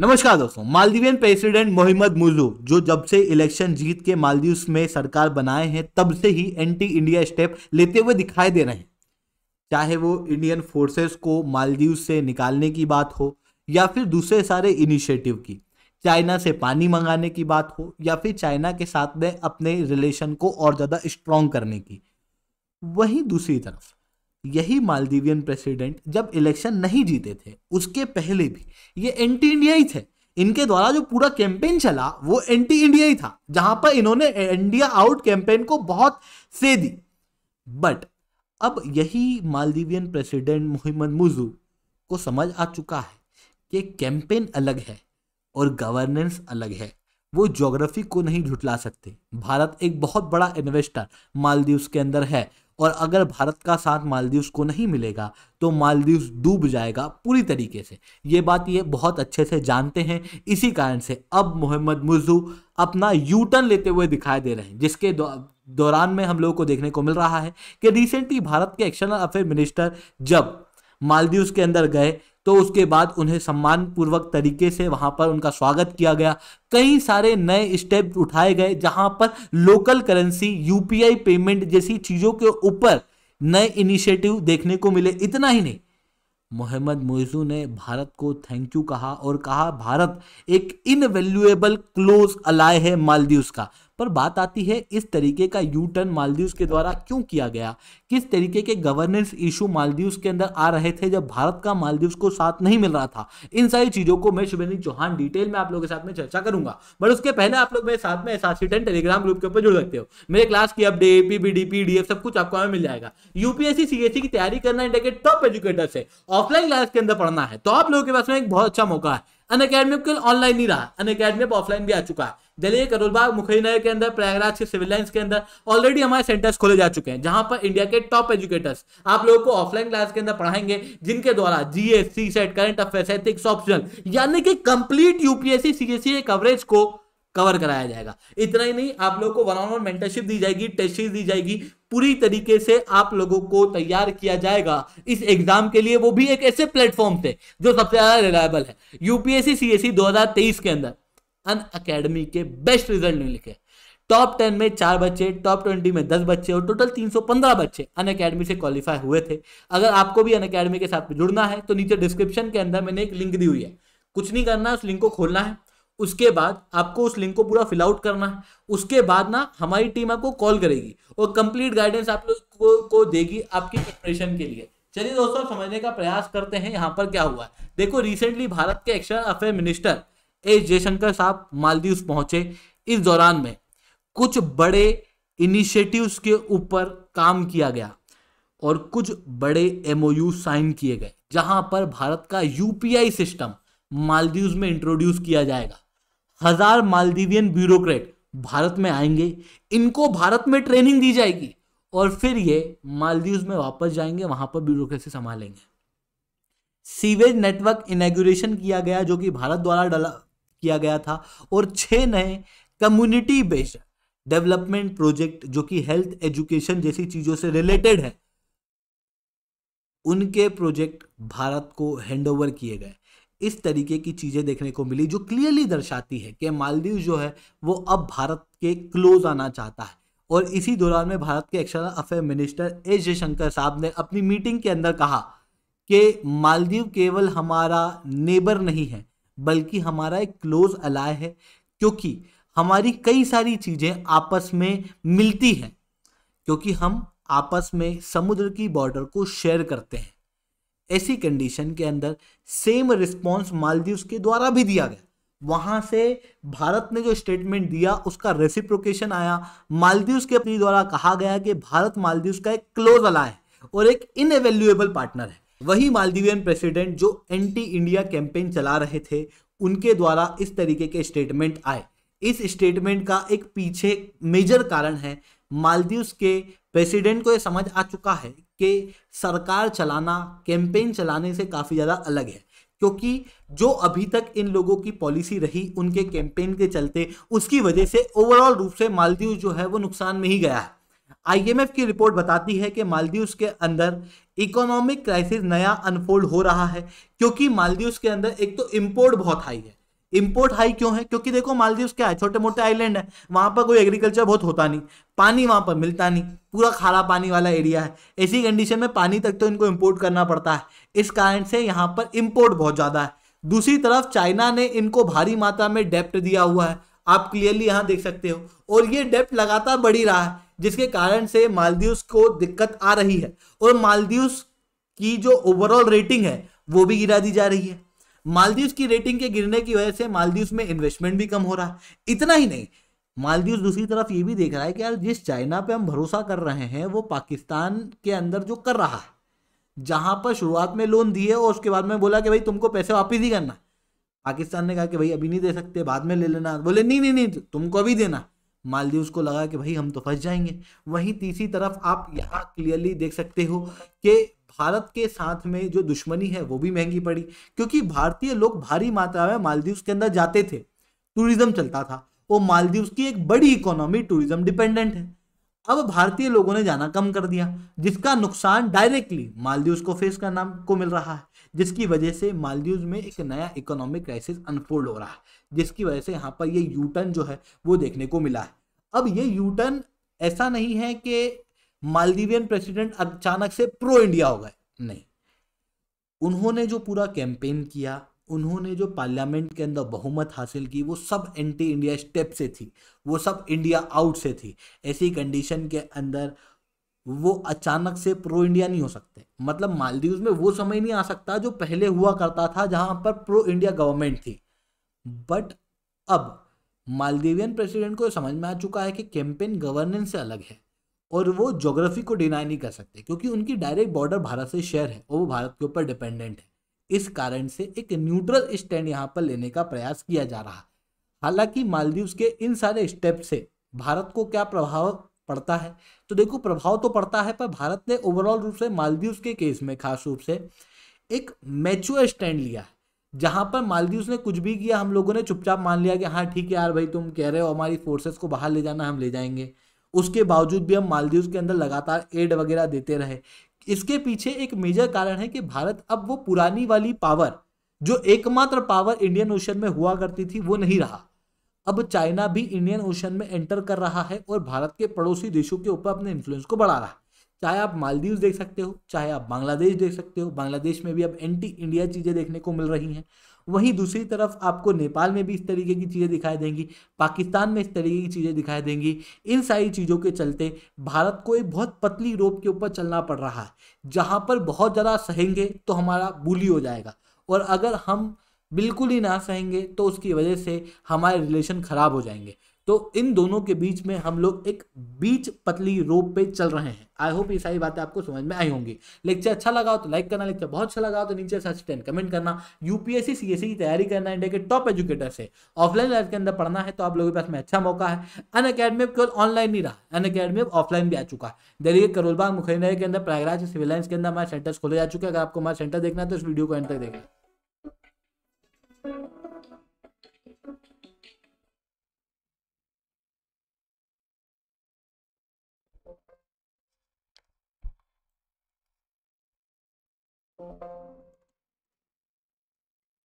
नमस्कार दोस्तों Maldivian president Mohammad मुजू जो जब से इलेक्शन जीत के मालदीव में सरकार बनाए हैं तब से ही एंटी इंडिया स्टेप लेते हुए दिखाई दे रहे हैं चाहे वो इंडियन फोर्सेस को मालदीव से निकालने की बात हो या फिर दूसरे सारे इनिशिएटिव की चाइना से पानी मंगाने की बात हो या फिर चाइना के साथ में अपने रिलेशन को और ज़्यादा स्ट्रॉन्ग करने की वहीं दूसरी तरफ यही मालदीवियन प्रेसिडेंट जब इलेक्शन नहीं जीते थे उसके पहले भी ये एंटी इंडिया ही थे इनके द्वारा जो पूरा कैंपेन चला वो एंटी इंडिया ही था जहां पर इन्होंने इंडिया आउट कैंपेन को बहुत से दी बट अब यही मालदीवियन प्रेसिडेंट मोहम्मद मुजू को समझ आ चुका है कि कैंपेन अलग है और गवर्नेंस अलग है वो ज्योग्राफी को नहीं झुटला सकते भारत एक बहुत बड़ा इन्वेस्टर मालदीव्स के अंदर है और अगर भारत का साथ मालदीव्स को नहीं मिलेगा तो मालदीव्स डूब जाएगा पूरी तरीके से ये बात ये बहुत अच्छे से जानते हैं इसी कारण से अब मोहम्मद मुजू अपना यूटर्न लेते हुए दिखाई दे रहे हैं जिसके दौरान में हम लोगों को देखने को मिल रहा है कि रिसेंटली भारत के एक्सटर्नल अफेयर मिनिस्टर जब मालदीव्स के अंदर गए तो उसके बाद उन्हें सम्मानपूर्वक तरीके से वहां पर उनका स्वागत किया गया कई सारे नए स्टेप उठाए गए जहां पर लोकल करेंसी यूपीआई पेमेंट जैसी चीज़ों के ऊपर नए इनिशिएटिव देखने को मिले इतना ही नहीं मोहम्मद मोइजू ने भारत को थैंक यू कहा और कहा भारत एक इनवेल्यूएबल क्लोज अलाय है मालदीव्स का पर बात आती है इस तरीके का यू टर्न मालदीव के द्वारा क्यों किया गया किस तरीके के गवर्नेंस इशू मालदीव के अंदर आ रहे थे जब भारत का मालदीव को साथ नहीं मिल रहा था इन सारी चीजों को मैं शुभेंद्र चौहान डिटेल में आप लोगों के साथ में चर्चा करूंगा बट उसके पहले आप लोग मेरे साथ में एसासीटेंट टेलीग्राम ग्रुप के ऊपर जुड़ सकते हो मेरे क्लास की अपडेट पीबीडीपी डीएफ सब कुछ आपको हमें मिल जाएगा यूपीएससी सीएससी की तैयारी करना इंडिया के टॉप एजुकेटर से ऑफलाइन क्लास के अंदर पढ़ना है तो आप लोगों के पास में एक बहुत अच्छा मौका है अन अकेडमी केवल ऑनलाइन नहीं रहा अन अकेडमी अब ऑफलाइन भी आ चुका है दिल्ली करोलबाग मुखरी नगर के अंदर प्रयागराज के सिविल लाइन्स के अंदर ऑलरेडी हमारे सेंटर्स खोले जा चुके हैं जहां पर इंडिया के टॉप एजुकेटर्स आप लोगों को ऑफलाइन क्लास के अंदर पढ़ाएंगे जिनके द्वारा GSC set current affairs ethics optional यानी कि कंप्लीट यूपीएससी सीएससी के कवरेज को कवर कराया जाएगा इतना ही नहीं आप लोगों को वन ऑन वन मेंटरशिप दी जाएगी टेस्ट दी जाएगी पूरी तरीके से आप लोगों को तैयार किया जाएगा इस एग्जाम के लिए वो भी एक ऐसे प्लेटफॉर्म से जो सबसे ज्यादा रिलायबल है यूपीएससी सी एस के अंदर अन अकेडमी के बेस्ट रिजल्ट लिखे टॉप टेन में चार बच्चे टॉप ट्वेंटी में दस बच्चे और टोटल तीन सौ पंद्रह बच्चे अन अकेडमी से क्वालिफाई हुए थे अगर आपको भी अन अकेडमी के साथ जुड़ना है तो नीचे डिस्क्रिप्शन के अंदर मैंने एक लिंक दी हुई है कुछ नहीं करना उस लिंक को खोलना है उसके बाद आपको उस लिंक को पूरा फिल आउट करना है उसके बाद ना हमारी टीम आपको कॉल करेगी और कंप्लीट गाइडेंस आप लोग को, को देगी आपकी प्रिपरेशन के लिए चलिए दोस्तों समझने का प्रयास करते हैं यहाँ पर क्या हुआ है देखो रिसेंटली भारत के external affair minister S Jaishankar साहब मालदीव पहुंचे इस दौरान में कुछ बड़े इनिशिएटिव्स के ऊपर काम किया गया और कुछ बड़े एमओयू साइन किए गए जहां पर भारत का यूपीआई सिस्टम मालदीव में इंट्रोड्यूस किया जाएगा हजार मालदीवियन ब्यूरोक्रेट भारत में आएंगे इनको भारत में ट्रेनिंग दी जाएगी और फिर ये मालदीव में वापस जाएंगे वहां पर ब्यूरोक्रेसी संभालेंगे सीवेज नेटवर्क इनाग्रेशन किया गया जो कि भारत द्वारा डाला किया गया था और छह नए कम्युनिटी बेस्ड डेवलपमेंट प्रोजेक्ट जो कि हेल्थ एजुकेशन जैसी चीज़ों से रिलेटेड है उनके प्रोजेक्ट भारत को हैंडओवर किए गए इस तरीके की चीज़ें देखने को मिली जो क्लियरली दर्शाती है कि मालदीव जो है वो अब भारत के क्लोज आना चाहता है और इसी दौरान में भारत के external affair minister S Jaishankar साहब ने अपनी मीटिंग के अंदर कहा कि मालदीव केवल हमारा नेबर नहीं है बल्कि हमारा एक क्लोज अलाय है क्योंकि हमारी कई सारी चीज़ें आपस में मिलती हैं क्योंकि हम आपस में समुद्र की बॉर्डर को शेयर करते हैं ऐसी कंडीशन के अंदर सेम रिस्पॉन्स मालदीव्स के द्वारा भी दिया गया वहां से भारत ने जो स्टेटमेंट दिया उसका रेसिप्रोकेशन आया मालदीव्स के अपनी द्वारा कहा गया कि भारत मालदीव्स का एक क्लोज अलाय और एक इनएवेल्युएबल पार्टनर है वही मालदीवियन प्रेसिडेंट जो एंटी इंडिया कैंपेन चला रहे थे उनके द्वारा इस तरीके के स्टेटमेंट आए इस स्टेटमेंट का एक पीछे मेजर कारण है मालदीव्स के प्रेसिडेंट को ये समझ आ चुका है कि सरकार चलाना कैंपेन चलाने से काफ़ी ज़्यादा अलग है क्योंकि जो अभी तक इन लोगों की पॉलिसी रही उनके कैंपेन के चलते उसकी वजह से ओवरऑल रूप से मालदीव जो है वो नुकसान में ही गया है आईएमएफ की रिपोर्ट बताती है कि मालदीव्स के अंदर इकोनॉमिक क्राइसिस नया अनफोल्ड हो रहा है क्योंकि मालदीव्स के अंदर एक तो इम्पोर्ट बहुत हाई है इम्पोर्ट हाई क्यों है क्योंकि देखो मालदीव क्या है छोटे मोटे आइलैंड है वहां पर कोई एग्रीकल्चर बहुत होता नहीं पानी वहां पर मिलता नहीं पूरा खारा पानी वाला एरिया है ऐसी कंडीशन में पानी तक तो इनको इम्पोर्ट करना पड़ता है इस कारण से यहाँ पर इम्पोर्ट बहुत ज़्यादा है दूसरी तरफ चाइना ने इनको भारी मात्रा में डेप्ट दिया हुआ है आप क्लियरली यहाँ देख सकते हो और ये डेप्ट लगातार बढ़ी रहा है जिसके कारण से मालदीव को दिक्कत आ रही है और मालदीव की जो ओवरऑल रेटिंग है वो भी गिरा दी जा रही है मालदीव की रेटिंग के गिरने की वजह से मालदीव में इन्वेस्टमेंट भी कम हो रहा है इतना ही नहीं मालदीव दूसरी तरफ ये भी देख रहा है कि यार जिस चाइना पे हम भरोसा कर रहे हैं वो पाकिस्तान के अंदर जो कर रहा है जहाँ पर शुरुआत में लोन दिए और उसके बाद में बोला कि भाई तुमको पैसे वापिस ही करना पाकिस्तान ने कहा कि भाई अभी नहीं दे सकते बाद में ले लेना बोले नहीं नहीं नहीं तुमको अभी देना मालदीव को लगा कि भाई हम तो फंस जाएंगे वहीं तीसरी तरफ आप यहाँ क्लियरली देख सकते हो कि भारत के साथ में जो दुश्मनी है वो भी महंगी पड़ी क्योंकि भारतीय लोग भारी मात्रा में मालदीव के अंदर जाते थे टूरिज्म चलता था वो मालदीव की एक बड़ी इकोनॉमी टूरिज्म डिपेंडेंट है अब भारतीय लोगों ने जाना कम कर दिया जिसका नुकसान डायरेक्टली मालदीव को फेस करना को मिल रहा है जिसकी वजह से मालदीव में एक नया इकोनॉमिक क्राइसिस अनफोल्ड हो रहा है जिसकी वजह से यहाँ पर ये यूटर्न जो है वो देखने को मिला है अब ये यूटर्न ऐसा नहीं है कि मालदीवियन प्रेसिडेंट अचानक से प्रो इंडिया हो गए नहीं उन्होंने जो पूरा कैंपेन किया उन्होंने जो पार्लियामेंट के अंदर बहुमत हासिल की वो सब एंटी इंडिया स्टेप से थी वो सब इंडिया आउट से थी ऐसी कंडीशन के अंदर वो अचानक से प्रो इंडिया नहीं हो सकते मतलब मालदीव में वो समय नहीं आ सकता जो पहले हुआ करता था जहां पर प्रो इंडिया गवर्नमेंट थी बट अब मालदीवियन प्रेसिडेंट को समझ में आ चुका है कि कैंपेन गवर्नेंस से अलग है और वो जोग्राफी को डिनाई नहीं कर सकते क्योंकि उनकी डायरेक्ट बॉर्डर भारत से शेयर है और वो भारत के ऊपर डिपेंडेंट है इस कारण से एक न्यूट्रल स्टैंड यहाँ पर लेने का प्रयास किया जा रहा है हालांकि मालदीव्स के इन सारे स्टेप से भारत को क्या प्रभाव पड़ता है तो देखो प्रभाव तो पड़ता है पर भारत ने ओवरऑल रूप से मालदीव्स के केस में खास रूप से एक मैच्योर स्टैंड लिया है जहाँ पर मालदीव्स ने कुछ भी किया हम लोगों ने चुपचाप मान लिया कि हाँ ठीक है यार भाई तुम कह रहे हो हमारी फोर्सेस को बाहर ले जाना हम ले जाएंगे उसके बावजूद भी हम मालदीव के अंदर लगातार एड वगैरह देते रहे इसके पीछे एक मेजर कारण है कि भारत अब वो पुरानी वाली पावर जो एकमात्र पावर इंडियन ओशन में हुआ करती थी वो नहीं रहा अब चाइना भी इंडियन ओशन में एंटर कर रहा है और भारत के पड़ोसी देशों के ऊपर अपने इन्फ्लुएंस को बढ़ा रहा है चाहे आप मालदीव देख सकते हो चाहे आप बांग्लादेश देख सकते हो बांग्लादेश में भी अब एंटी इंडिया चीज़ें देखने को मिल रही हैं वहीं दूसरी तरफ आपको नेपाल में भी इस तरीके की चीज़ें दिखाई देंगी पाकिस्तान में इस तरीके की चीज़ें दिखाई देंगी इन सारी चीज़ों के चलते भारत को एक बहुत पतली रोप के ऊपर चलना पड़ रहा है जहाँ पर बहुत ज़्यादा सहेंगे तो हमारा बुली हो जाएगा और अगर हम बिल्कुल ही ना सहेंगे तो उसकी वजह से हमारे रिलेशन ख़राब हो जाएंगे तो इन दोनों के बीच में हम लोग एक बीच पतली रोप पे चल रहे हैं आई होप ये सारी बातें आपको समझ में आई होंगी लेक्चर अच्छा लगा हो तो लाइक करना लेक्चर बहुत अच्छा लगा तो नीचे सर्च टेन कमेंट करना यूपीएससी सीएससी की तैयारी करना इंडिया के टॉप एजुकेटर से ऑफलाइन लाइफ के अंदर पढ़ना है तो आप लोगों के पास में अच्छा मौका है अन अकेडमी अब केवल ऑनलाइन नहीं रहा अन अकेडमी अब ऑफलाइन भी आ चुका है दिल्ली के करोलबाग मुखैनगर के अंदर प्रयागराज सिविल लाइन्स के अंदर हमारे सेंटर्स खोले जा चुके हैं अगर आपको हमारे सेंटर देखना है तो इस वीडियो को एंड तक देखना